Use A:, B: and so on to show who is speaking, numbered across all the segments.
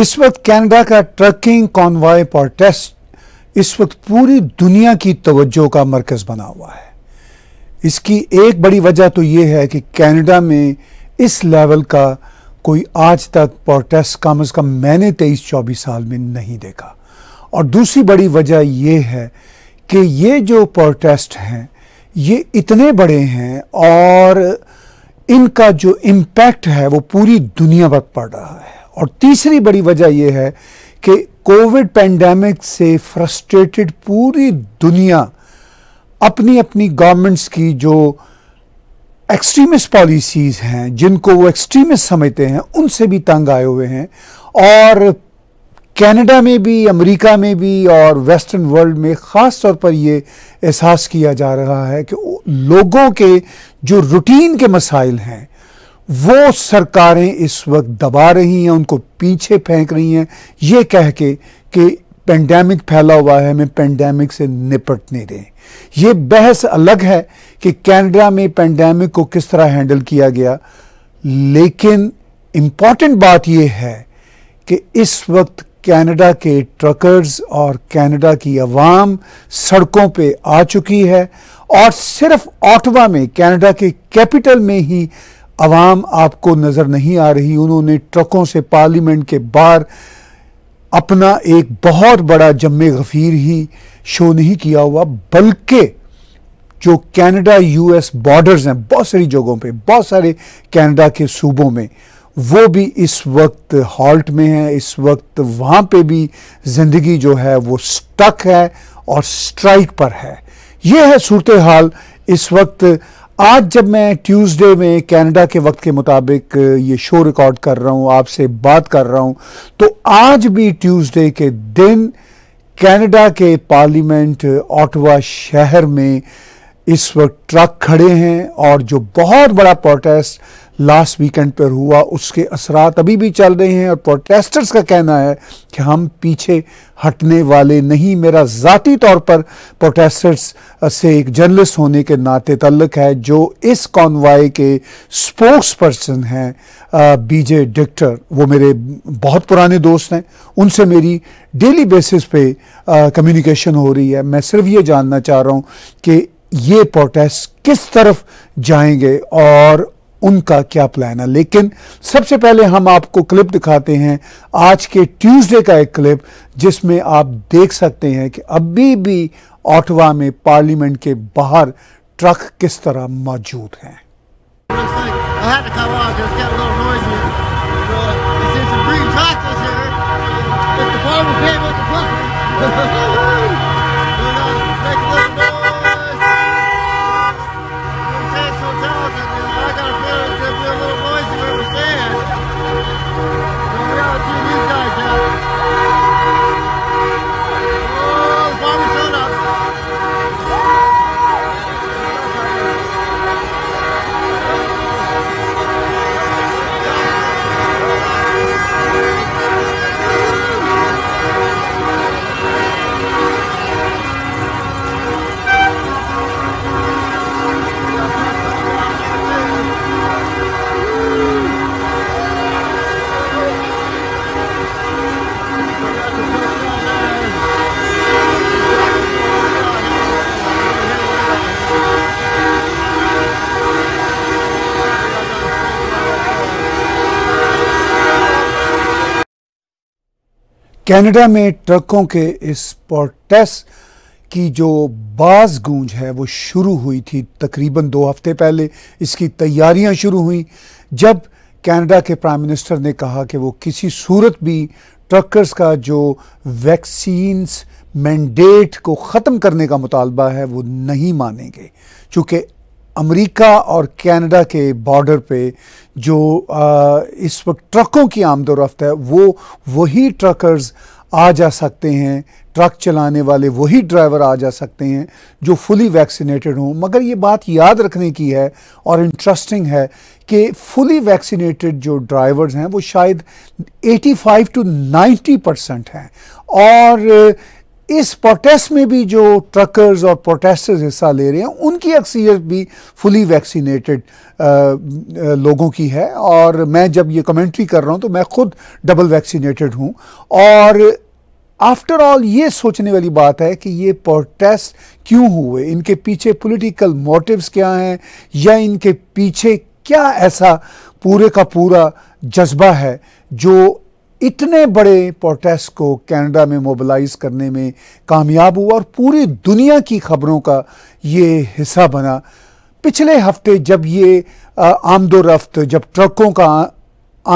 A: इस वक्त कनाडा का ट्रकिंग कॉन्वॉय प्रोटेस्ट इस वक्त पूरी दुनिया की तवज्जो का मरकज़ बना हुआ है इसकी एक बड़ी वजह तो यह है कि कनाडा में इस लेवल का कोई आज तक प्रोटेस्ट कम अज़ कम मैंने तेईस चौबीस साल में नहीं देखा और दूसरी बड़ी वजह यह है कि ये जो प्रोटेस्ट हैं ये इतने बड़े हैं और इनका जो इम्पैक्ट है वो पूरी दुनिया पर पड़ रहा है और तीसरी बड़ी वजह यह है कि कोविड पेंडेमिक से फ्रस्ट्रेटेड पूरी दुनिया अपनी अपनी गवर्नमेंट्स की जो एक्सट्रीमिस्ट पॉलिसीज़ हैं जिनको वो एक्सट्रीमिस्ट समझते हैं उनसे भी तंग आए हुए हैं और कनाडा में भी अमेरिका में भी और वेस्टर्न वर्ल्ड में ख़ास तौर पर ये एहसास किया जा रहा है कि लोगों के जो रूटीन के मसाइल हैं वो सरकारें इस वक्त दबा रही हैं उनको पीछे फेंक रही हैं ये कह के कि पेंडेमिक फैला हुआ है हमें पेंडेमिक से निपटने दें ये बहस अलग है कि कैनेडा में पेंडेमिक को किस तरह हैंडल किया गया लेकिन इम्पॉर्टेंट बात यह है कि इस वक्त कनाडा के ट्रकर्स और कनाडा की आवाम सड़कों पे आ चुकी है और सिर्फ ऑटवा में कनाडा के कैपिटल में ही आवाम आपको नज़र नहीं आ रही उन्होंने ट्रकों से पार्लियामेंट के बाहर अपना एक बहुत बड़ा जमे गफ़ीर ही शो नहीं किया हुआ बल्कि जो कनाडा यूएस बॉर्डर्स हैं बहुत सारी जगहों पे बहुत सारे कनाडा के सूबों में वो भी इस वक्त हॉल्ट में है इस वक्त वहाँ पे भी ज़िंदगी जो है वो स्टक है और स्ट्राइक पर है ये है सूरत हाल इस वक्त आज जब मैं ट्यूसडे में कनाडा के वक्त के मुताबिक ये शो रिकॉर्ड कर रहा हूँ आपसे बात कर रहा हूँ तो आज भी ट्यूसडे के दिन कनाडा के पार्लियामेंट ऑटवा शहर में इस वक्त ट्रक खड़े हैं और जो बहुत बड़ा प्रोटेस्ट लास्ट वीकेंड पर हुआ उसके असरात अभी भी चल रहे हैं और प्रोटेस्टर्स का कहना है कि हम पीछे हटने वाले नहीं मेरा ज़ाती तौर पर प्रोटेस्टर्स से एक जर्नलिस्ट होने के नाते तल्लक है जो इस कॉन्वाय के स्पोक्स पर्सन हैं बीजे डिक्टर वो मेरे बहुत पुराने दोस्त हैं उनसे मेरी डेली बेसिस पे कम्युनिकेशन हो रही है मैं सिर्फ ये जानना चाह रहा हूँ कि ये प्रोटेस्ट किस तरफ जाएंगे और उनका क्या प्लान है लेकिन सबसे पहले हम आपको क्लिप दिखाते हैं आज के ट्यूसडे का एक क्लिप जिसमें आप देख सकते हैं कि अभी भी ऑटवा में पार्लियामेंट के बाहर ट्रक किस तरह मौजूद हैं कनाडा में ट्रकों के इस प्रोटेस्ट की जो बाज गूंज है वो शुरू हुई थी तकरीबन दो हफ्ते पहले इसकी तैयारियां शुरू हुई जब कनाडा के प्राइम मिनिस्टर ने कहा कि वो किसी सूरत भी ट्रकर्स का जो वैक्सीन्स मैंडेट को ख़त्म करने का मुतालबा है वो नहीं मानेंगे चूँकि अमेरिका और कनाडा के बॉर्डर पे जो आ, इस वक्त ट्रकों की आमदोरफ्त है वो वही ट्रकर्स आ जा सकते हैं ट्रक चलाने वाले वही ड्राइवर आ जा सकते हैं जो फुली वैक्सीनेटेड हों मगर ये बात याद रखने की है और इंटरेस्टिंग है कि फुली वैक्सीनेटेड जो ड्राइवर्स हैं वो शायद 85 टू 90 परसेंट हैं और इस प्रोटेस्ट में भी जो ट्रकर्स और प्रोटेस्टर्स हिस्सा ले रहे हैं उनकी अक्सरियत भी फुली वैक्सीनेटेड लोगों की है और मैं जब ये कमेंट्री कर रहा हूँ तो मैं खुद डबल वैक्सीनेटेड हूँ और आफ्टर ऑल ये सोचने वाली बात है कि ये प्रोटेस्ट क्यों हुए इनके पीछे पॉलिटिकल मोटिव्स क्या हैं या इनके पीछे क्या ऐसा पूरे का पूरा जज्बा है जो इतने बड़े प्रोटेस्ट को कनाडा में मोबलाइज करने में कामयाब हुआ और पूरी दुनिया की खबरों का ये हिस्सा बना पिछले हफ्ते जब ये आमदोरफ़्त जब ट्रकों का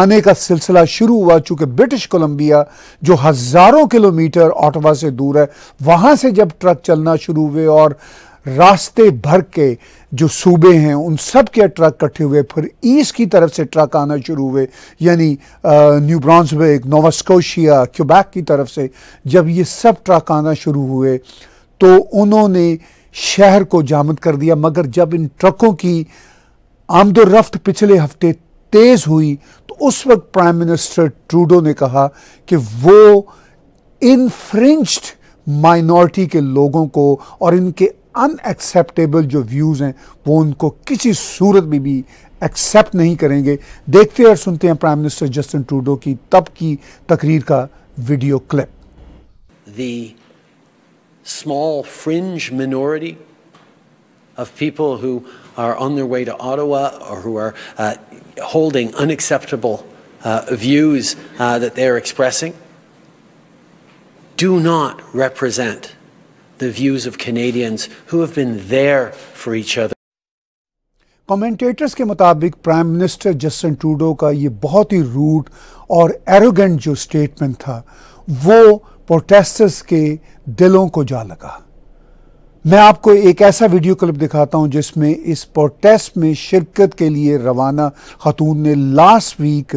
A: आने का सिलसिला शुरू हुआ चूँकि ब्रिटिश कोलंबिया जो हज़ारों किलोमीटर ऑटवा से दूर है वहाँ से जब ट्रक चलना शुरू हुए और रास्ते भर के जो सूबे हैं उन सब के ट्रक इकट्ठे हुए फिर ईस्ट की तरफ से ट्रक आना शुरू हुए यानी न्यू ब्रांसबर्ग नोवास्कोशिया क्यूबैक की तरफ से जब ये सब ट्रक आना शुरू हुए तो उन्होंने शहर को जामद कर दिया मगर जब इन ट्रकों की आमदोरफ्त पिछले हफ्ते तेज़ हुई तो उस वक्त प्राइम मिनिस्टर ट्रूडो ने कहा कि वो इनफ्रिंज्ड माइनॉरिटी के लोगों को और इनके अनएक्सेप्टेबल जो व्यूज़ हैं वो उनको किसी सूरत में भी एक्सेप्ट नहीं करेंगे देखते और सुनते हैं prime minister Justin Trudeau
B: The small fringe minority of people who are on their way to Ottawa or who are uh, holding unacceptable uh, views uh, that they're expressing do not represent the views of Canadians who have been there for each other.
A: Commentators ke mutabik Prime Minister Justin Trudeau ka ye bahut hi rude aur arrogant jo statement tha wo protesters ke dilon ko ja laga. मैं आपको एक ऐसा video clip दिखाता हूं जिसमें इस protest में शिरकत के लिए रवाना खातून ने लास्ट वीक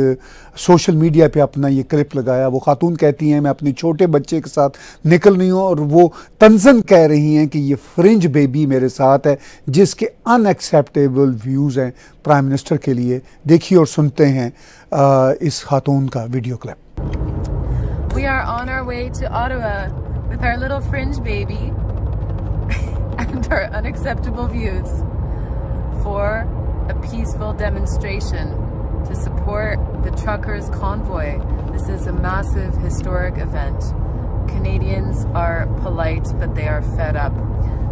A: सोशल मीडिया पे अपना ये क्लिप लगाया वो खातून कहती हैं मैं अपने छोटे बच्चे के साथ निकल रही हूँ और वो तंजन कह रही हैं कि ये फ्रिंज बेबी मेरे साथ है जिसके अनएक्सेप्टेबल व्यूज़ हैं प्राइम मिनिस्टर के लिए देखिए और सुनते हैं आ, इस खातून का video clip
C: We are on our way to Ottawa with our little fringe baby. unacceptable views for a peaceful demonstration to support the truckers convoy. This is a massive historic event. Canadians are polite, but they are fed up.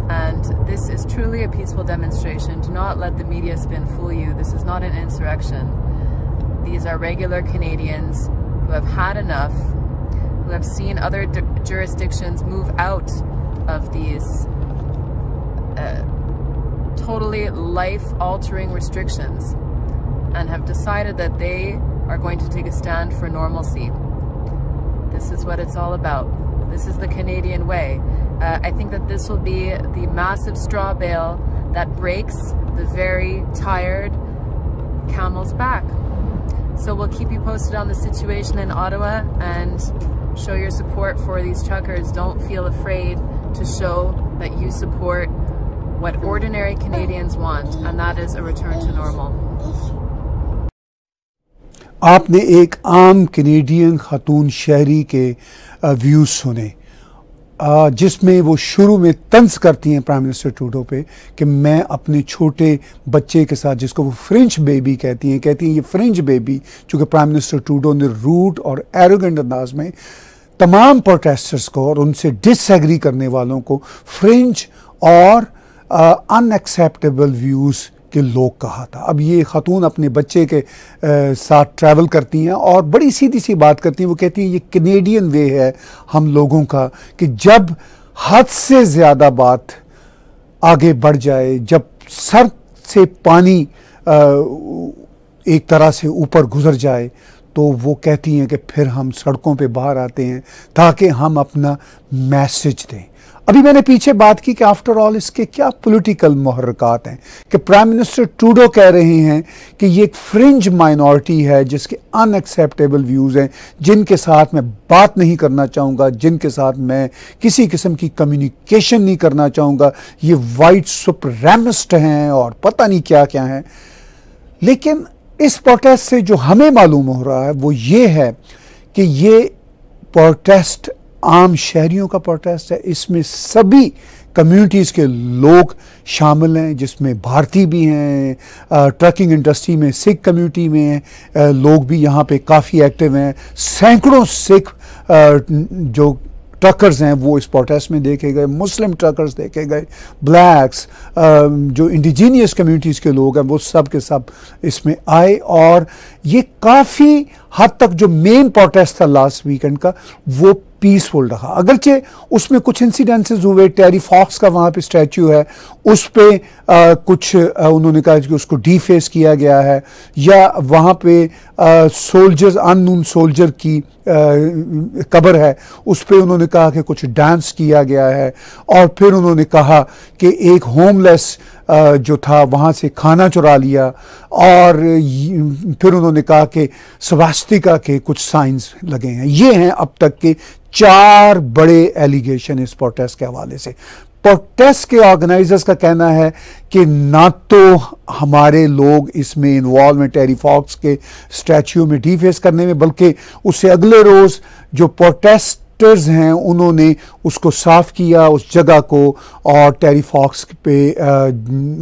C: And this is truly a peaceful demonstration. Do not let the media spin fool you. This is not an insurrection. These are regular Canadians who have had enough, who have seen other jurisdictions move out of these uh, totally life altering restrictions and have decided that they are going to take a stand for normalcy. This is what it's all about. This is the Canadian way. Uh, I think that this will be the massive straw bale that breaks the very tired camel's back. So we'll keep you posted on the situation in Ottawa and show your support for these truckers. Don't feel afraid to show that you support what ordinary Canadians want, and that is a
B: return to normal.
A: आपने एक आम Canadian खातून शहरी के views सुने जिसमें वो शुरू में तंज करती हैं प्राइम मिनिस्टर टूडो पे कि मैं अपने छोटे बच्चे के साथ जिसको वो फ्रेंच बेबी कहती हैं कहती हैं ये फ्रेंच बेबी चूँकि प्राइम मिनिस्टर टूडो ने रूट और एरोगेंट अंदाज में तमाम प्रोटेस्टर्स को और उनसे डिसग्री करने वालों को फ्रेंच और अनएक्सेप्टेबल व्यूज़ के लोग कहा था अब ये ख़तून अपने बच्चे के आ, साथ ट्रैवल करती हैं और बड़ी सीधी सी बात करती हैं वो कहती हैं ये कनेडियन वे है हम लोगों का कि जब हद से ज़्यादा बात आगे बढ़ जाए जब सर से पानी आ, एक तरह से ऊपर गुजर जाए तो वो कहती हैं कि फिर हम सड़कों पे बाहर आते हैं ताकि हम अपना मैसेज दें अभी मैंने पीछे बात की कि आफ्टर ऑल इसके क्या पॉलिटिकल महरकत हैं कि प्राइम मिनिस्टर टूडो कह रहे हैं कि ये एक फ्रिंज माइनॉरिटी है जिसके अनएक्सेप्टेबल व्यूज़ हैं जिनके साथ मैं बात नहीं करना चाहूँगा जिनके साथ मैं किसी किस्म की कम्युनिकेशन नहीं करना चाहूँगा ये वाइट सुप्रेमिस्ट हैं और पता नहीं क्या क्या हैं लेकिन इस प्रोटेस्ट से जो हमें मालूम हो रहा है वो ये है कि ये प्रोटेस्ट आम शहरीों का प्रोटेस्ट है इसमें सभी कम्युनिटीज़ के लोग शामिल हैं जिसमें भारतीय भी हैं ट्रकिंग इंडस्ट्री में सिख कम्युनिटी में आ, लोग भी यहाँ पे काफ़ी एक्टिव हैं सैकड़ों सिख आ, जो ट्रकर्स हैं वो इस प्रोटेस्ट में देखे गए मुस्लिम ट्रकर्स देखे गए ब्लैक्स जो इंडिजीनियस कम्युनिटीज़ के लोग हैं वो सब के सब इसमें आए और ये काफ़ी हद तक जो मेन प्रोटेस्ट था लास्ट वीकेंड का वो पीसफुल रहा अगरचे उसमें कुछ इंसिडेंसेस हुए टेरी फॉक्स का वहाँ पे स्टैचू है उस पर कुछ आ, उन्होंने कहा कि उसको डीफेस किया गया है या वहाँ पे सोल्जर्स अननून सोल्जर की कबर है उस पर उन्होंने कहा कि कुछ डांस किया गया है और फिर उन्होंने कहा कि एक होमलेस जो था वहाँ से खाना चुरा लिया और फिर उन्होंने कहा कि स्वास्थिका के कुछ साइंस लगे हैं ये हैं अब तक के चार बड़े एलिगेशन इस प्रोटेस्ट के हवाले से प्रोटेस्ट के ऑर्गेनाइजर्स का कहना है कि ना तो हमारे लोग इसमें इन्वॉल्व हैं टेरी फॉक्स के स्टैच्यू में डीफेस करने में बल्कि उससे अगले रोज़ जो प्रोटेस्ट एक्टर्स हैं उन्होंने उसको साफ़ किया उस जगह को और टेरी फॉक्स पे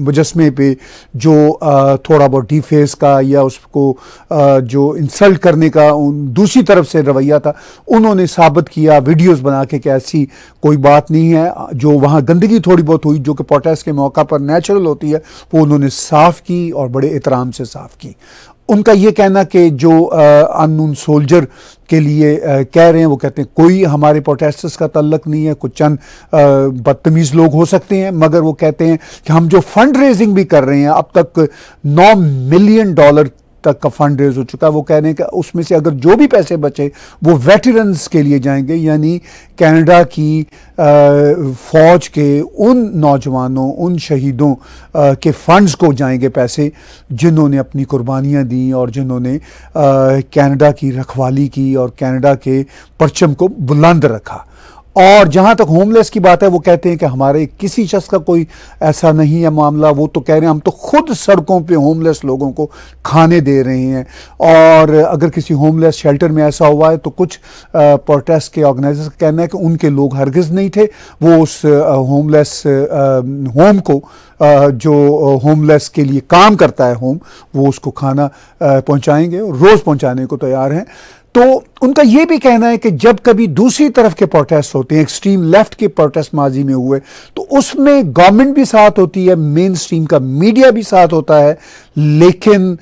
A: मुजस्मे पे जो थोड़ा बहुत डिफेस का या उसको जो इंसल्ट करने का दूसरी तरफ से रवैया था उन्होंने साबित किया वीडियोस बना के ऐसी कोई बात नहीं है जो वहाँ गंदगी थोड़ी बहुत हुई जो कि प्रोटेस्ट के मौका पर नेचुरल होती है वो उन्होंने साफ़ की और बड़े एहतराम से साफ़ की उनका ये कहना कि जो अनून सोल्जर के लिए आ, कह रहे हैं वो कहते हैं कोई हमारे प्रोटेस्टर्स का तल्लक नहीं है कुछ चंद बदतमीज़ लोग हो सकते हैं मगर वो कहते हैं कि हम जो फंड रेजिंग भी कर रहे हैं अब तक नौ मिलियन डॉलर तक का फंड रेज हो चुका है वो कह रहे हैं कि उसमें से अगर जो भी पैसे बचे वो वेटरन्स के लिए जाएंगे यानी कनाडा की फ़ौज के उन नौजवानों उन शहीदों आ, के फंड्स को जाएंगे पैसे जिन्होंने अपनी कुर्बानियाँ दी और जिन्होंने कनाडा की रखवाली की और कनाडा के परचम को बुलंद रखा और जहाँ तक होमलेस की बात है वो कहते हैं कि हमारे किसी शख्स का कोई ऐसा नहीं है मामला वो तो कह रहे हैं हम तो खुद सड़कों पे होमलेस लोगों को खाने दे रहे हैं और अगर किसी होमलेस शेल्टर में ऐसा हुआ है तो कुछ प्रोटेस्ट के ऑर्गेनाइजर्स का कहना है कि उनके लोग हरगिज नहीं थे वो उस होमलेस होम को जो होमलेस के लिए काम करता है होम वो उसको खाना पहुँचाएंगे और रोज़ पहुँचाने को तैयार हैं तो उनका यह भी कहना है कि जब कभी दूसरी तरफ के प्रोटेस्ट होते हैं एक्सट्रीम लेफ्ट के प्रोटेस्ट माजी में हुए तो उसमें गवर्नमेंट भी साथ होती है मेन स्ट्रीम का मीडिया भी साथ होता है लेकिन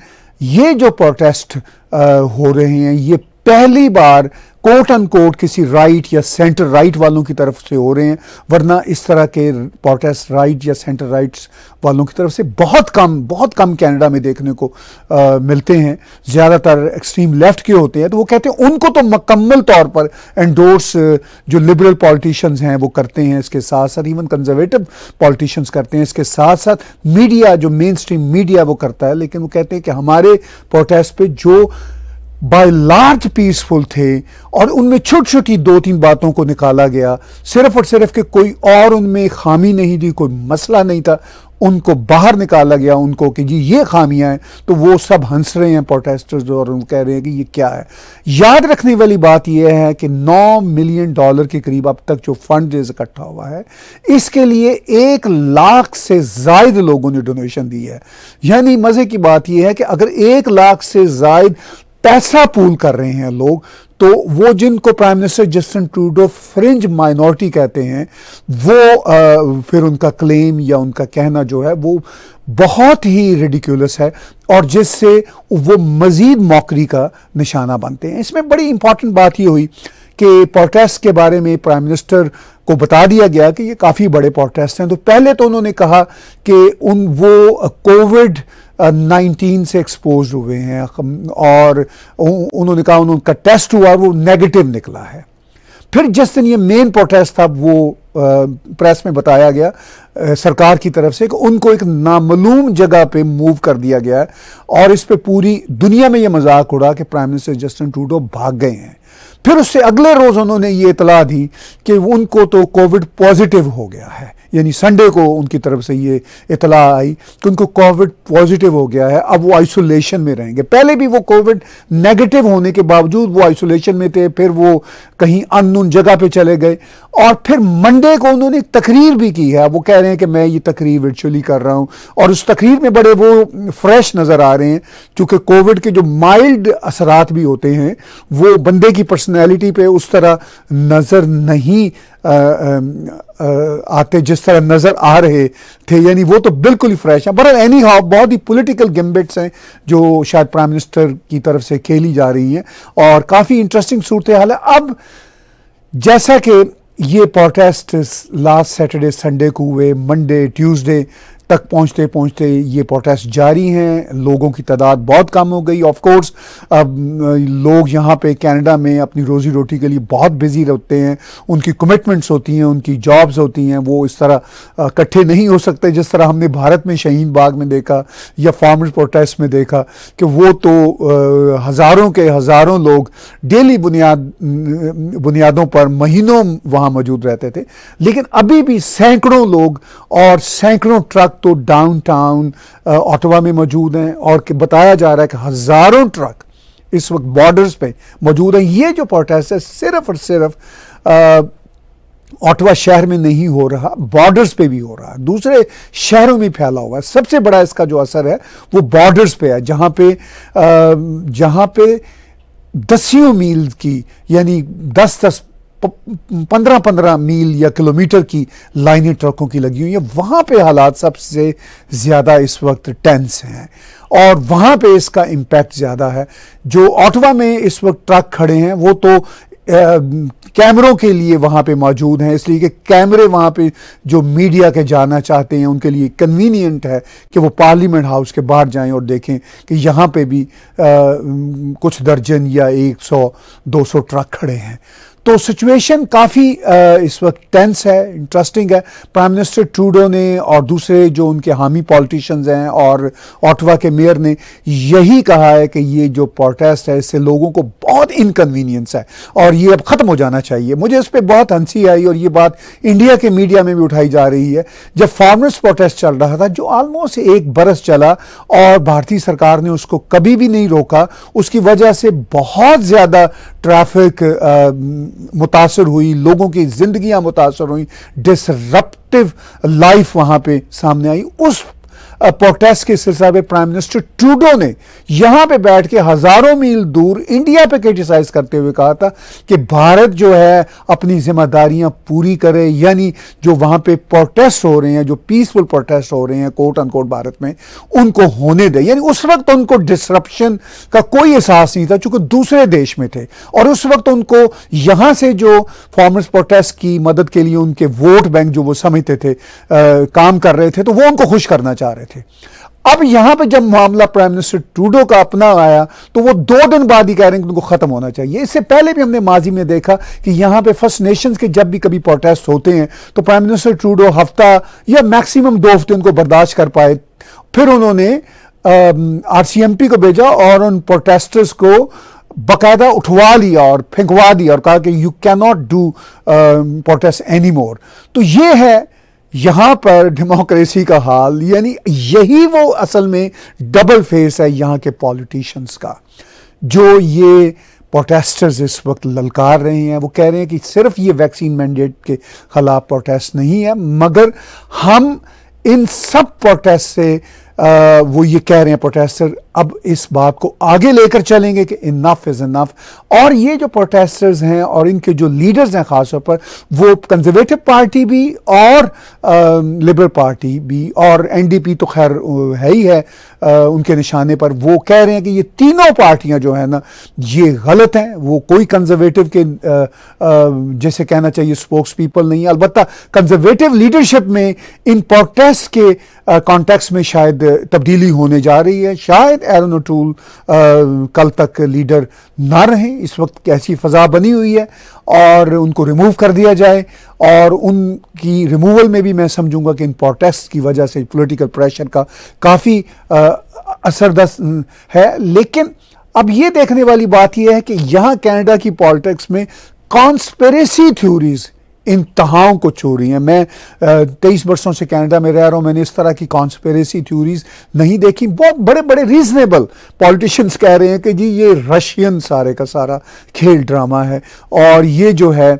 A: ये जो प्रोटेस्ट आ, हो रहे हैं ये पहली बार कोर्ट अन कोर्ट किसी राइट या सेंटर राइट वालों की तरफ से हो रहे हैं वरना इस तरह के प्रोटेस्ट राइट या सेंटर राइट्स वालों की तरफ से बहुत कम बहुत कम कनाडा में देखने को आ, मिलते हैं ज़्यादातर एक्सट्रीम लेफ्ट के होते हैं तो वो कहते हैं उनको तो मकम्मल तौर पर एंडोर्स जो लिबरल पॉलिटिशियंस हैं वो करते हैं इसके साथ साथ इवन कंजर्वेटिव पॉलिटिशियंस करते हैं इसके साथ साथ मीडिया जो मेन स्ट्रीम मीडिया वो करता है लेकिन वो कहते हैं कि हमारे प्रोटेस्ट पर जो बाय लार्ज पीसफुल थे और उनमें छोटी छोटी दो तीन बातों को निकाला गया सिर्फ और सिर्फ के कोई और उनमें खामी नहीं थी कोई मसला नहीं था उनको बाहर निकाला गया उनको कि जी ये खामियां हैं तो वो सब हंस रहे हैं प्रोटेस्टर्स और उन कह रहे हैं कि ये क्या है याद रखने वाली बात यह है कि 9 मिलियन डॉलर के करीब अब तक जो फंड इकट्ठा हुआ है इसके लिए एक लाख से जायद लोगों ने डोनेशन दी है यानी मज़े की बात यह है कि अगर एक लाख से जायद पैसा पूल कर रहे हैं लोग तो वो जिनको prime minister Justin Trudeau fringe minority कहते हैं वो आ, फिर उनका क्लेम या उनका कहना जो है वो बहुत ही रेडिकुलस है और जिससे वो मज़ीद मौकरी का निशाना बनते हैं इसमें बड़ी इंपॉर्टेंट बात ये हुई कि प्रोटेस्ट के बारे में प्राइम मिनिस्टर को बता दिया गया कि ये काफ़ी बड़े प्रोटेस्ट हैं तो पहले तो उन्होंने कहा कि उन वो कोविड uh, અ 19 સે એક્સપોઝડ ہوئے ہیں અને ઓર ઉનહોને કહા ઉનહાં કા ટેસ્ટ ہوا વો નેગેટિવ نکلا હૈ ફિર જસ્ટિન યે મેઈન પ્રોટેસ્ટ થા વો પ્રેસ મે બતાયા ગયા સરકાર કી તરફ સે કે ઉનકો એક નામલૂમ જગહ પે મૂવ કર દિયા ગયા હૈ ઓર ઇસ પે પૂરી દુનિયા મે યે મજાક ઉડા કે પ્રાઇમ મિનિસ્ટર જસ્ટિન ટ્રુડો ભાગ ગયે હૈ ફિર ઉસસે આગલે રોજ ઉનહોને યે ઇતલા દી કે ઉનકો તો કોવિડ પોઝિટિવ હો ગયા હૈ यानी संडे को उनकी तरफ से ये इतला आई कि उनको कोविड पॉजिटिव हो गया है अब वो आइसोलेशन में रहेंगे पहले भी वो कोविड नेगेटिव होने के बावजूद वो आइसोलेशन में थे फिर वो कहीं अन जगह पे चले गए और फिर मंडे को उन्होंने एक तकरीर भी की है वो कह रहे हैं कि मैं ये तकरीर वर्चुअली कर रहा हूँ और उस तकरीर में बड़े वो फ्रेश नज़र आ रहे हैं क्योंकि कोविड के जो माइल्ड असरात भी होते हैं वो बंदे की पर्सनैलिटी पर उस तरह नज़र नहीं आ, आ, आ, आते जिस तरह नज़र आ रहे थे यानी वो तो बिल्कुल ही फ्रेश है बड़ा एनी हाउ बहुत ही पॉलिटिकल गिम्बिट्स हैं जो शायद प्राइम मिनिस्टर की तरफ से खेली जा रही हैं और काफ़ी इंटरेस्टिंग सूरत हाल है अब जैसा कि ये पॉडकास्ट लास्ट सैटरडे संडे को हुए मंडे ट्यूसडे तक पहुंचते पहुंचते ये प्रोटेस्ट जारी हैं लोगों की तादाद बहुत कम हो गई ऑफ कोर्स अब लोग यहाँ पे कनाडा में अपनी रोज़ी रोटी के लिए बहुत बिजी रहते हैं उनकी कमिटमेंट्स होती हैं उनकी जॉब्स होती हैं वो इस तरह इकट्ठे नहीं हो सकते जिस तरह हमने भारत में शहीन बाग में देखा या फार्मर प्रोटेस्ट में देखा कि वो तो आ, हज़ारों के हज़ारों लोग डेली बुनियाद बुनियादों पर महीनों वहाँ मौजूद रहते थे लेकिन अभी भी सैकड़ों लोग और सैकड़ों ट्रक तो डाउनटाउन ऑटवा uh, में मौजूद हैं और बताया जा रहा है कि हज़ारों ट्रक इस वक्त बॉर्डर्स पे मौजूद हैं ये जो प्रोटेस्ट है सिर्फ और सिर्फ ऑटवा uh, शहर में नहीं हो रहा बॉर्डर्स पे भी हो रहा है दूसरे शहरों में फैला हुआ है सबसे बड़ा इसका जो असर है वो बॉर्डर्स पे है जहाँ पे uh, जहाँ पे दसियों मील की यानी दस दस पंद्रह पंद्रह मील या किलोमीटर की लाइनें ट्रकों की लगी हुई हैं वहाँ पे हालात सबसे ज़्यादा इस वक्त टेंस हैं और वहाँ पे इसका इम्पैक्ट ज़्यादा है जो ऑटवा में इस वक्त ट्रक खड़े हैं वो तो कैमरों के लिए वहाँ पे मौजूद हैं इसलिए कि कैमरे वहाँ पे जो मीडिया के जाना चाहते हैं उनके लिए कन्वीनियंट है कि वो पार्लियामेंट हाउस के बाहर जाएं और देखें कि यहाँ पे भी आ, कुछ दर्जन या 100 200 ट्रक खड़े हैं तो सिचुएशन काफ़ी इस वक्त टेंस है इंटरेस्टिंग है प्राइम मिनिस्टर ट्रूडो ने और दूसरे जो उनके हामी पॉलिटिशियंस हैं और ऑटवा के मेयर ने यही कहा है कि ये जो प्रोटेस्ट है इससे लोगों को बहुत इनकन्वीनियंस है और ये अब ख़त्म हो जाना चाहिए मुझे इस पर बहुत हंसी आई और ये बात इंडिया के मीडिया में भी उठाई जा रही है जब फार्मर्स प्रोटेस्ट चल रहा था जो ऑलमोस्ट एक बरस चला और भारतीय सरकार ने उसको कभी भी नहीं रोका उसकी वजह से बहुत ज़्यादा ट्रैफिक मुतासर हुई लोगों की जिंदगियां मुतासर हुई डिसरप्टिव लाइफ वहां पे सामने आई उस प्रोटेस्ट के सिलसिला में प्राइम मिनिस्टर ट्रूडो ने यहाँ पे बैठ के हज़ारों मील दूर इंडिया पे क्रिटिसाइज करते हुए कहा था कि भारत जो है अपनी जिम्मेदारियां पूरी करे यानी जो वहां पे प्रोटेस्ट हो रहे हैं जो पीसफुल प्रोटेस्ट हो रहे हैं कोर्ट अनकोट भारत में उनको होने दें यानी उस वक्त उनको डिसरप्शन का कोई एहसास नहीं था चूंकि दूसरे देश में थे और उस वक्त उनको यहाँ से जो फॉर्मर्स प्रोटेस्ट की मदद के लिए उनके वोट बैंक जो वो समझते थे आ, काम कर रहे थे तो वो उनको खुश करना चाह रहे थे थे अब यहां पे जब मामला प्राइम मिनिस्टर ट्रूडो का अपना आया तो वो दो दिन बाद ही कह रहे हैं कि उनको खत्म होना चाहिए इससे पहले भी हमने माजी में देखा कि यहां पे फर्स्ट नेशंस के जब भी कभी प्रोटेस्ट होते हैं तो प्राइम मिनिस्टर ट्रूडो हफ्ता या मैक्सिमम दो हफ्ते उनको बर्दाश्त कर पाए फिर उन्होंने आरसीएमपी को भेजा और उन प्रोटेस्टर्स को बकायदा उठवा लिया और फेंकवा दिया और कहा कि you can not do protest any more तो ये है यहां पर डेमोक्रेसी का हाल यानी यही वो असल में डबल फेस है यहां के पॉलिटिशियंस का जो ये प्रोटेस्टर्स इस वक्त ललकार रहे हैं वो कह रहे हैं कि सिर्फ ये वैक्सीन मैंडेट के खिलाफ प्रोटेस्ट नहीं है मगर हम इन सब प्रोटेस्ट से आ, वो ये कह रहे हैं प्रोटेस्टर अब इस बात को आगे लेकर चलेंगे कि इनफ इज़ इनफ और ये जो प्रोटेस्टर्स हैं और इनके जो लीडर्स हैं ख़ासतौर पर वो कंजर्वेटिव पार्टी भी और लिबरल पार्टी भी और एनडीपी तो खैर है ही है आ, उनके निशाने पर वो कह रहे हैं कि ये तीनों पार्टियां जो है ना ये गलत हैं वो कोई कंजर्वेटिव के आ, जैसे कहना चाहिए स्पोक्स पीपल नहीं है अलबत्त कंजर्वेटिव लीडरशिप में इन प्रोटेस्ट के कॉन्टेक्स में शायद तब्दीली होने जा रही है शायद एरन टूल कल तक लीडर ना रहें इस वक्त कैसी फ़जा बनी हुई है और उनको रिमूव कर दिया जाए और उनकी रिमूवल में भी मैं समझूंगा कि इन प्रोटेस्ट की वजह से पॉलिटिकल प्रेशर का काफ़ी असरदस्त है लेकिन अब ये देखने वाली बात यह है कि यहाँ कनाडा की पॉलिटिक्स में कॉन्स्पेरेसी थ्योरीज़ इंतहाओं को छू रही हैं मैं तेईस वर्षों से कनाडा में रह रहा हूँ मैंने इस तरह की कॉन्स्पेरेसी थ्योरीज नहीं देखी बहुत बड़े बड़े रीजनेबल पॉलिटिशियंस कह रहे हैं कि जी ये रशियन सारे का सारा खेल ड्रामा है और ये जो है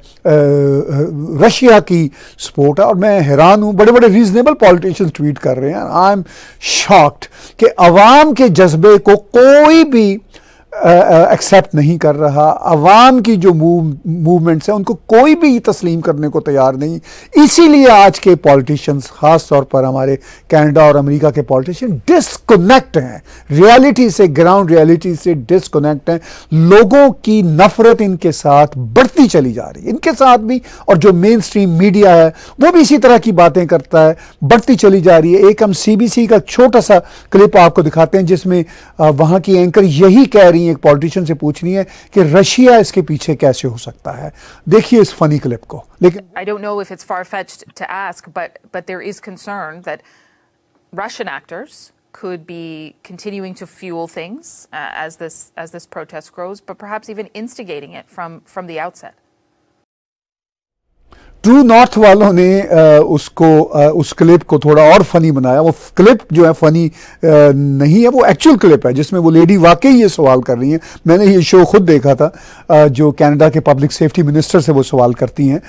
A: रशिया की सपोर्ट है और मैं हैरान हूँ बड़े बड़े रीजनेबल पॉलिटिशियंस ट्वीट कर रहे हैं आई एम शॉक्ड कि आवाम के जज्बे को कोई भी एक्सेप्ट नहीं कर रहा अवाम की जो मूव मूवमेंट्स हैं उनको कोई भी तस्लीम करने को तैयार नहीं इसीलिए आज के पॉलिटिशियंस ख़ास तौर पर हमारे कनाडा और अमेरिका के पॉलिटिशियन डिसकनेक्ट हैं रियलिटी से ग्राउंड रियलिटी से डिसकनेक्ट हैं लोगों की नफ़रत इनके साथ बढ़ती चली जा रही है इनके साथ भी और जो मेन स्ट्रीम मीडिया है वो भी इसी तरह की बातें करता है बढ़ती चली जा रही है एक हम सी का छोटा सा क्लिप आपको दिखाते हैं जिसमें वहाँ की एंकर यही कह रही I एक पॉलिटिशियन से पूछनी है कि रशिया इसके पीछे कैसे हो सकता है देखिए इस फनी क्लिप को लेकिन
C: I don't know if it's far fetched to ask but but there is concern that Russian actors could be continuing to fuel things uh, as this as this protest grows, but perhaps even instigating it from from the outset.
A: True north वालों ने उसको उस clip को थोड़ा और funny बनाया वो clip जो है फनी नहीं है वो एक्चुअल क्लिप है जिसमें वो लेडी वाकई ये सवाल कर रही हैं मैंने ये शो खुद देखा था जो कनाडा के पब्लिक सेफ्टी मिनिस्टर से वो सवाल करती हैं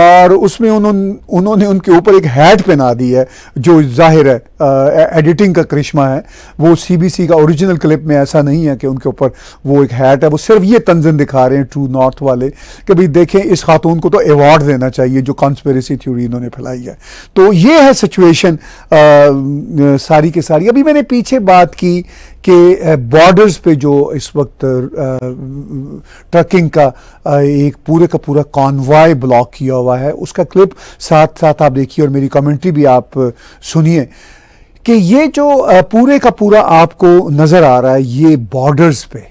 A: और उसमें उन्होंने उन्होंने उनके ऊपर एक हैट पहना दी है जो जाहिर है एडिटिंग का करिश्मा है वो सी का ओरिजिनल क्लिप में ऐसा नहीं है कि उनके ऊपर वो एक हैट है वो सिर्फ ये तंजन दिखा रहे हैं ट्रू नॉर्थ वाले कि भाई देखें इस खातून को तो अवार्ड देना चाहिए ये जो कॉन्स्पेरेसी थ्योरी इन्होंने फैलाई है तो ये है सिचुएशन सारी के सारी अभी मैंने पीछे बात की कि बॉर्डर्स पे जो इस वक्त ट्रकिंग का एक पूरे का पूरा कॉन्वॉय ब्लॉक किया हुआ है उसका क्लिप साथ साथ आप देखिए और मेरी कमेंट्री भी आप सुनिए कि ये जो पूरे का पूरा आपको नज़र आ रहा है ये बॉर्डर्स पे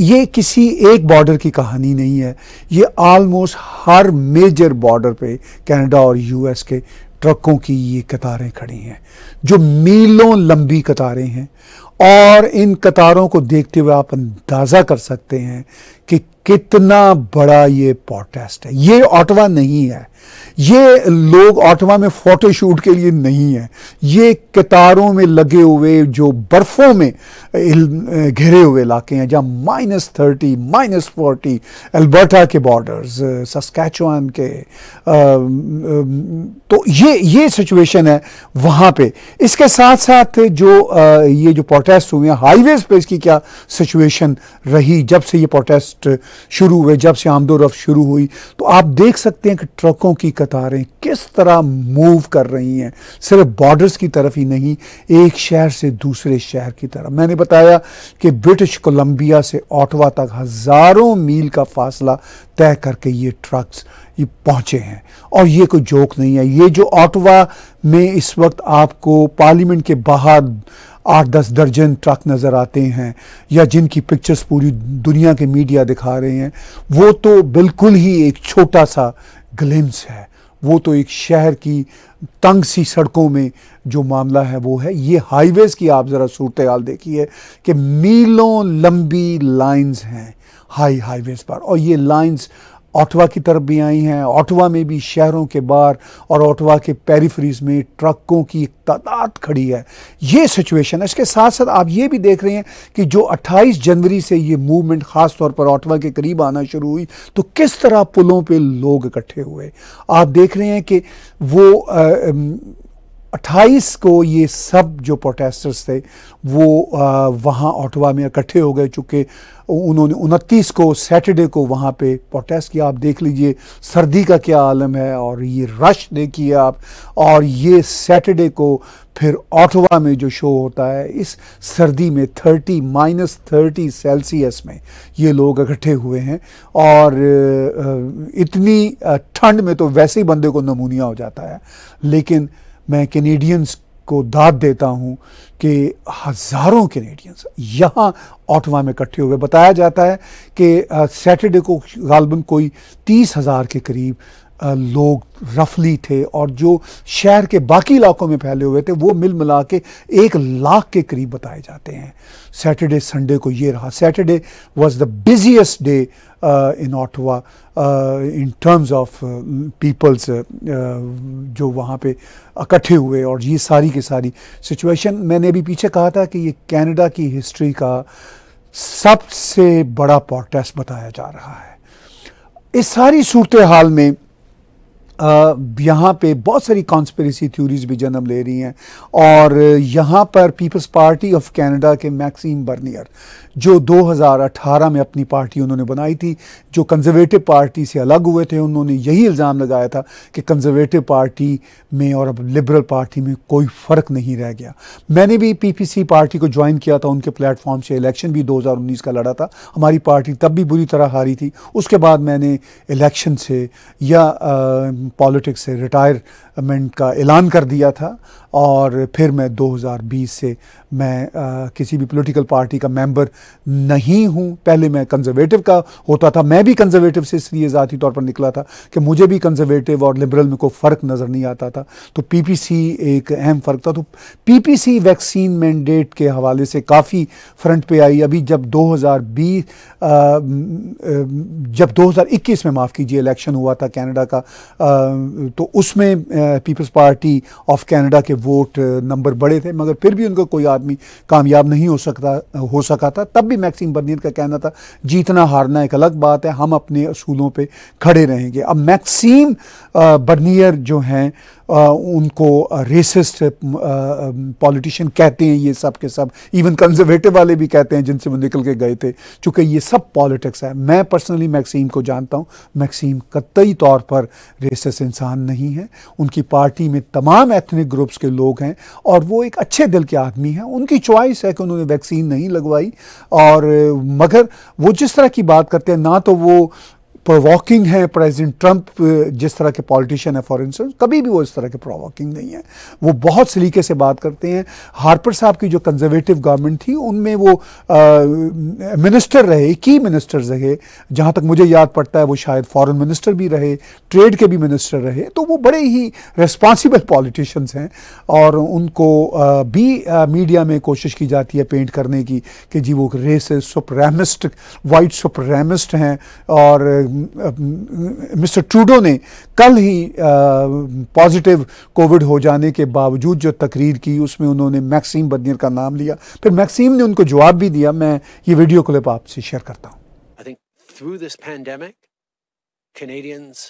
A: ये किसी एक बॉर्डर की कहानी नहीं है ये आलमोस्ट हर मेजर बॉर्डर पे कनाडा और यूएस के ट्रकों की ये कतारें खड़ी हैं जो मीलों लंबी कतारें हैं और इन कतारों को देखते हुए आप अंदाज़ा कर सकते हैं कि कितना बड़ा ये प्रोटेस्ट है ये ऑटवा नहीं है ये लोग ऑटवा में फोटोशूट के लिए नहीं है ये कतारों में लगे हुए जो बर्फ़ों में घिरे हुए इलाके हैं जहाँ minus thirty minus forty Alberta के बॉर्डर्स सस्कैचवान के आ, तो ये ये सिचुएशन है वहाँ पे इसके साथ साथ जो आ, ये जो प्रोटेस्ट हुए हैं हाईवेज पे इसकी क्या सिचुएशन रही जब से ये प्रोटेस्ट शुरू हुए जब से आमदोरफ शुरू हुई तो आप देख सकते हैं कि ट्रकों की कतारें किस तरह मूव कर रही हैं सिर्फ बॉर्डर्स की तरफ ही नहीं एक शहर से दूसरे शहर की तरफ मैंने बताया कि ब्रिटिश कोलंबिया से ऑटवा तक हज़ारों मील का फासला तय करके ये ट्रक्स ये पहुँचे हैं और ये कोई जोक नहीं है ये जो ऑटवा में इस वक्त आपको पार्लियामेंट के बाहर आठ दस दर्जन ट्रक नज़र आते हैं या जिनकी पिक्चर्स पूरी दुनिया के मीडिया दिखा रहे हैं वो तो बिल्कुल ही एक छोटा सा ग्लिम्स है वो तो एक शहर की तंग सी सड़कों में जो मामला है वो है ये हाईवेज़ की आप ज़रा सूरत हाल देखिए कि मीलों लंबी लाइंस हैं हाई हाईवेज़ पर और ये लाइंस ऑटवा की तरफ भी आई हैं ऑटवा में भी शहरों के बाहर और ऑटवा के पेरीफ्रीज में ट्रकों की तादाद खड़ी है ये सिचुएशन है इसके साथ साथ आप ये भी देख रहे हैं कि जो 28 जनवरी से ये मूवमेंट ख़ास तौर पर ऑटवा के करीब आना शुरू हुई तो किस तरह पुलों पे लोग इकट्ठे हुए आप देख रहे हैं कि वो आ, अट्ठाईस को ये सब जो प्रोटेस्टर्स थे वो वहाँ ऑटवा में इकट्ठे हो गए चूँकि उन्होंने उनतीस को सैटरडे को वहाँ पे प्रोटेस्ट किया आप देख लीजिए सर्दी का क्या आलम है और ये रश देखिए आप और ये सैटरडे को फिर ऑटवा में जो शो होता है इस सर्दी में थर्टी माइनस थर्टी सेल्सियस में ये लोग इकट्ठे हुए हैं और इतनी ठंड में तो वैसे ही बंदे को नमूनिया हो जाता है लेकिन मैं कैनेडियंस को दाद देता हूं कि हज़ारों कैनेडियंस यहाँ ऑटवा में इकट्ठे हुए बताया जाता है कि सैटरडे को गालबन कोई तीस हज़ार के करीब लोग रफली थे और जो शहर के बाकी इलाकों में फैले हुए थे वो मिल मिला के एक लाख के करीब बताए जाते हैं सैटरडे संडे को ये रहा Saturday was the busiest day in Ottawa in terms of peoples जो वहाँ पे इकट्ठे हुए और ये सारी की सारी सिचुएशन मैंने अभी पीछे कहा था कि ये कैनेडा की हिस्ट्री का सबसे बड़ा प्रोटेस्ट बताया जा रहा है इस सारी सूरत हाल में यहाँ पे बहुत सारी कॉन्स्परेसी थ्योरीज भी जन्म ले रही हैं और यहाँ पर पीपल्स पार्टी ऑफ कनाडा के मैक्सिम बर्नियर जो 2018 में अपनी पार्टी उन्होंने बनाई थी जो कंजर्वेटिव पार्टी से अलग हुए थे उन्होंने यही इल्ज़ाम लगाया था कि कंजर्वेटिव पार्टी में और अब लिबरल पार्टी में कोई फ़र्क नहीं रह गया मैंने भी पी पार्टी को ज्वाइन किया था उनके प्लेटफॉर्म से इलेक्शन भी दो का लड़ा था हमारी पार्टी तब भी बुरी तरह हारी थी उसके बाद मैंने इलेक्शन से या आ, politics, say retire अमेंड का ऐलान कर दिया था और फिर मैं 2020 से मैं आ, किसी भी पॉलिटिकल पार्टी का मेंबर नहीं हूं पहले मैं कंजर्वेटिव का होता था मैं भी कंजर्वेटिव से इसलिए ज़ाती तौर पर निकला था कि मुझे भी कंजर्वेटिव और लिबरल में कोई फ़र्क नज़र नहीं आता था तो पीपीसी एक अहम फ़र्क था तो पीपीसी वैक्सीन मैंडेट के हवाले से काफ़ी फ्रंट पे आई अभी जब दो जब दो में माफ़ कीजिए इलेक्शन हुआ था कैनेडा का आ, तो उसमें पीपल्स पार्टी ऑफ कनाडा के वोट नंबर बड़े थे मगर फिर भी उनका कोई आदमी कामयाब नहीं हो सकता हो सका था तब भी मैक्सिम बर्नियर का कहना था जीतना हारना एक अलग बात है हम अपने असूलों पर खड़े रहेंगे अब मैक्सिम बर्नियर जो हैं उनको रेसिस्ट पॉलिटिशियन कहते हैं ये सब के सब इवन कंजर्वेटिव वाले भी कहते हैं जिनसे वो निकल के गए थे चूंकि ये सब पॉलिटिक्स है मैं पर्सनली मैक्सीम को जानता हूँ मैक्सीम कतई तौर पर रेसिस इंसान नहीं है उनकी पार्टी में तमाम एथनिक ग्रुप्स के लोग हैं और वो एक अच्छे दिल के आदमी हैं उनकी चॉइस है कि उन्होंने वैक्सीन नहीं लगवाई और मगर वो जिस तरह की बात करते हैं ना तो वो प्रोवॉकिंग है प्रेसिडेंट ट्रंप जिस तरह के पॉलिटिशियन है फॉर इंस्टेंस कभी भी वो इस तरह के प्रोवॉकिंग नहीं है वो बहुत सलीके से बात करते हैं हार्पर साहब की जो कंजर्वेटिव गवर्नमेंट थी उनमें वो मिनिस्टर रहे की मिनिस्टर रहे जहाँ तक मुझे याद पड़ता है वो शायद फॉरेन मिनिस्टर भी रहे ट्रेड के भी मिनिस्टर रहे तो वो बड़े ही रेस्पॉन्सिबल पॉलिटिशियंस हैं और उनको आ, भी आ, मीडिया में कोशिश की जाती है पेंट करने की कि जी वो रेस सुप्रेमिस्ट वाइट सुप्रेमिस्ट हैं और मिस्टर ट्रूडो ने कल ही पॉजिटिव कोविड हो जाने के बावजूद जो तकरीर की उसमें उन्होंने मैक्सिम बदनियर का नाम लिया फिर मैक्सिम ने उनको जवाब भी दिया मैं ये वीडियो क्लिप आपसे शेयर करता हूँ
B: Through this pandemic, Canadians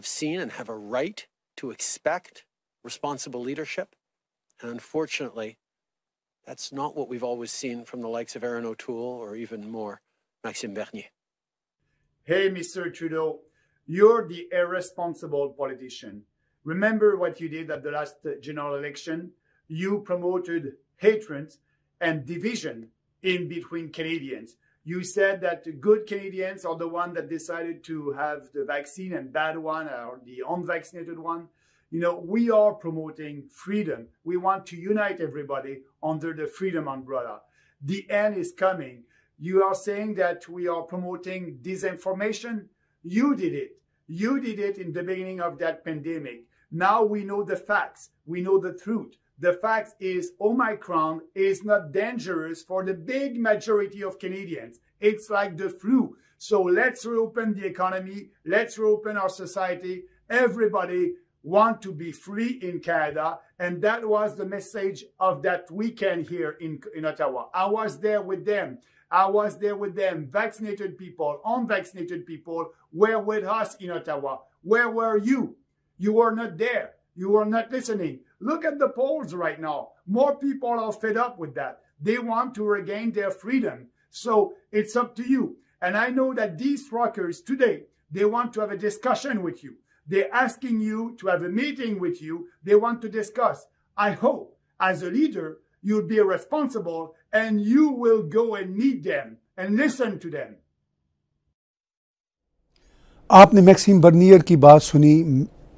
B: have seen and have a right to expect responsible leadership. And unfortunately, that's not what we've always seen from the likes of Aaron O'Toole or even more, Maxime Bernier. Hey, Mr. Trudeau, you're the irresponsible politician. Remember what you did at the last general election? You promoted hatred and division in between Canadians. You said that good Canadians are the ones that decided to have the vaccine and bad one are the unvaccinated one. You know, we are promoting freedom. We want to unite everybody under the freedom umbrella. The end is coming. You are saying that we are promoting disinformation. You did it. You did it in the beginning of that pandemic. Now we know the facts. We know the truth. The fact is Omicron is not dangerous for the big majority of Canadians. It's like the flu. So let's reopen the economy. Let's reopen our society. Everybody want to be free in Canada. And that was the message of that weekend here in, in Ottawa. I was there with them. I was there with them. Vaccinated people, unvaccinated people were with us in Ottawa. Where were you? You were not there. You were not listening. Look at the polls right now. More people are fed up with that. They want to regain their freedom. So it's up to you. And I know that these truckers today, they want to have a discussion with you. They're asking you to have a meeting with you. They want to discuss. I hope as a leader, you'll be responsible and you will go and meet them and listen to them.
A: आपने Maxime Bernier की बात सुनी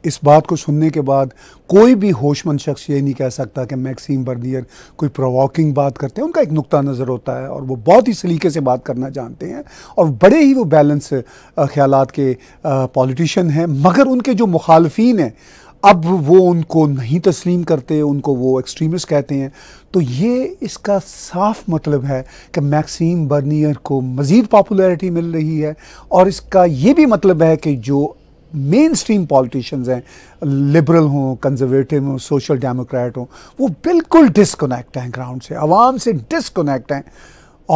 A: इस बात को सुनने के बाद कोई भी होशमंद शख्स ये नहीं कह सकता कि मैक्सिम बर्नियर कोई प्रोवोकिंग बात करते हैं उनका एक नुक्ता नज़र होता है और वो बहुत ही सलीके से बात करना जानते हैं और बड़े ही वो बैलेंस ख्याल के पॉलिटिशियन हैं मगर उनके जो मुखालफी हैं अब वो उनको नहीं तस्लीम करते उनको वो एक्सट्रीमिस्ट कहते हैं तो ये इसका साफ मतलब है कि मैक्सिम बर्नियर को मज़ीद पॉपुलैरिटी मिल रही है और इसका ये भी मतलब है कि जो मेन स्ट्रीम पॉलिटिशन हैं लिबरल हों कंजर्वेटिव हों सोशल डेमोक्रेट हों वो बिल्कुल डिसकोनेक्ट हैं ग्राउंड से आवाम से डिसकोनेक्ट हैं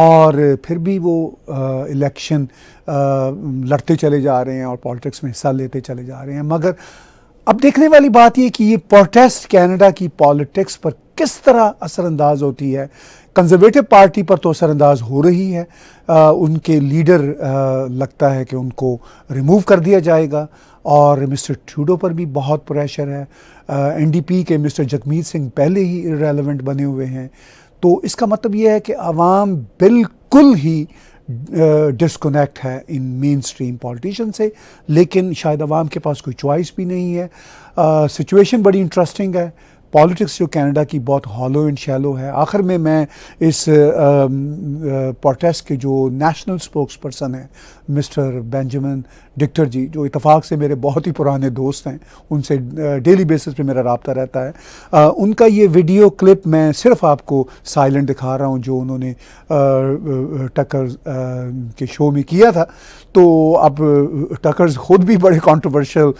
A: और फिर भी वो इलेक्शन लड़ते चले जा रहे हैं और पॉलिटिक्स में हिस्सा लेते चले जा रहे हैं मगर अब देखने वाली बात यह कि ये प्रोटेस्ट कैनेडा की पॉलिटिक्स पर किस तरह असरअंदाज होती है कंजर्वेटिव पार्टी पर तो असरअंदाज हो रही है आ, उनके लीडर आ, लगता है कि उनको रिमूव कर दिया जाएगा और मिस्टर ट्रूडो पर भी बहुत प्रेशर है एनडीपी के मिस्टर जगमीत सिंह पहले ही इरेलीवेंट बने हुए हैं तो इसका मतलब यह है कि आवाम बिल्कुल ही डिसकनेक्ट है इन मेन स्ट्रीम पॉलिटिशन से लेकिन शायद आवाम के पास कोई चॉइस भी नहीं है सिचुएशन बड़ी इंटरेस्टिंग है पॉलिटिक्स जो कनाडा की बहुत हॉलो एंड शैलो है आखिर में मैं इस प्रोटेस्ट के जो नेशनल स्पोक्स पर्सन हैं मिस्टर बेंजामिन डिक्टर जी जो इतफ़ाक़ से मेरे बहुत ही पुराने दोस्त हैं उनसे डेली बेसिस पे मेरा रबता रहता है आ, उनका ये वीडियो क्लिप मैं सिर्फ आपको साइलेंट दिखा रहा हूँ जो उन्होंने टकर के शो में किया था तो अब टकर्स ख़ुद भी बड़े कॉन्ट्रोवर्शल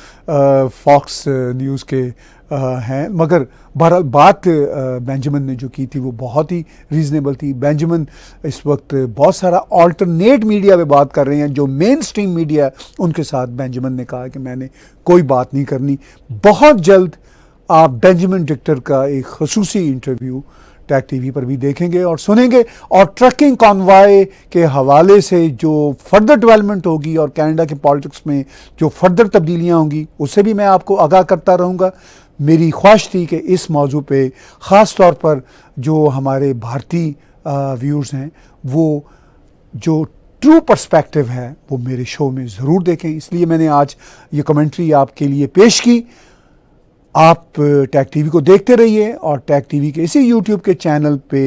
A: फॉक्स न्यूज़ के हैं मगर बहरहाल बात बेंजामिन ने जो की थी वो बहुत ही रीज़नेबल थी बेंजामिन इस वक्त बहुत सारा ऑल्टरनेट मीडिया पे बात कर रहे हैं जो मेन स्ट्रीम मीडिया उनके साथ बेंजामिन ने कहा कि मैंने कोई बात नहीं करनी बहुत जल्द आप बेंजामिन डिक्टर का एक खसूस इंटरव्यू टी टीवी पर भी देखेंगे और सुनेंगे और ट्रकिंग कॉन्वाय के हवाले से जो फर्दर डेवलपमेंट होगी और कनाडा के पॉलिटिक्स में जो फर्दर तब्दीलियाँ होंगी उससे भी मैं आपको आगाह करता रहूँगा मेरी ख्वाहिश थी कि इस मौजू पे ख़ास तौर पर जो हमारे भारतीय व्यूर्स हैं वो जो ट्रू पर्सपेक्टिव है वो मेरे शो में ज़रूर देखें इसलिए मैंने आज ये कमेंट्री आपके लिए पेश की आप टैग टीवी को देखते रहिए और टैग टीवी के इसी यूट्यूब के चैनल पे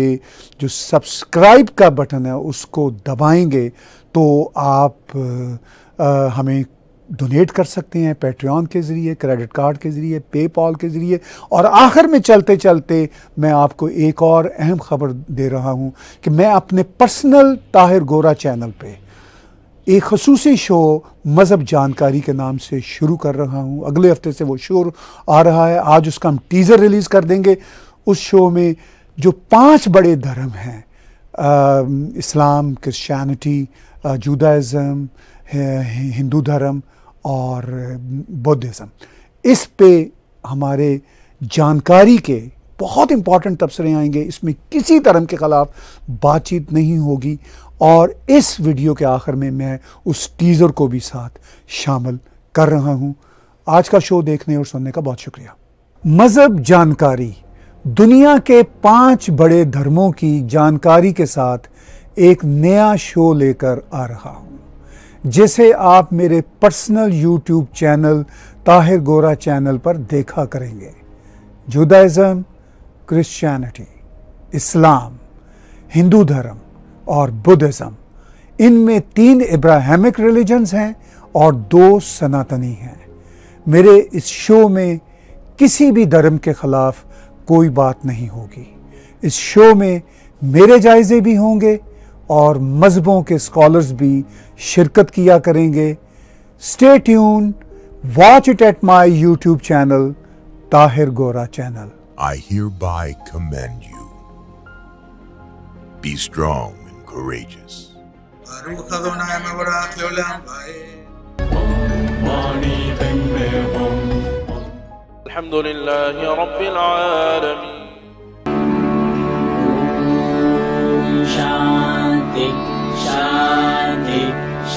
A: जो सब्सक्राइब का बटन है उसको दबाएंगे तो आप आ, हमें डोनेट कर सकते हैं पेट्रियन के ज़रिए क्रेडिट कार्ड के ज़रिए पे पॉल के ज़रिए और आखिर में चलते चलते मैं आपको एक और अहम ख़बर दे रहा हूँ कि मैं अपने पर्सनल ताहिर गोरा चैनल पे एक खसूस शो मज़हब जानकारी के नाम से शुरू कर रहा हूँ अगले हफ्ते से वो शो आ रहा है आज उसका हम टीज़र रिलीज़ कर देंगे उस शो में जो पाँच बड़े धर्म हैं इस्लाम क्रिश्चानिटी जुदाइज़म हिंदू धर्म और बुद्धिज़्म इस पे हमारे जानकारी के बहुत इंपॉर्टेंट तबसरे आएंगे इसमें किसी धर्म के ख़िलाफ़ बातचीत नहीं होगी और इस वीडियो के आखिर में मैं उस टीज़र को भी साथ शामिल कर रहा हूँ आज का शो देखने और सुनने का बहुत शुक्रिया मज़हब जानकारी दुनिया के पांच बड़े धर्मों की जानकारी के साथ एक नया शो लेकर आ रहा हूँ जिसे आप मेरे personal YouTube channel Tahir Gora channel पर देखा करेंगे जुदाइज़म क्रिश्चियनिटी इस्लाम हिंदू धर्म और बुद्धिज़्म इनमें तीन इब्राहिमिक रिलीजन्स हैं और दो सनातनी हैं मेरे इस शो में किसी भी धर्म के ख़िलाफ़ कोई बात नहीं होगी इस शो में मेरे जायज़े भी होंगे और मज़हबों के स्कॉलर्स भी शिरकत किया करेंगे stay tune watch it at my YouTube channel Tahir Gora channel I hereby commend you be strong and courageous
C: الحمد لله رب
B: العالمين شان शान्ति शान्ति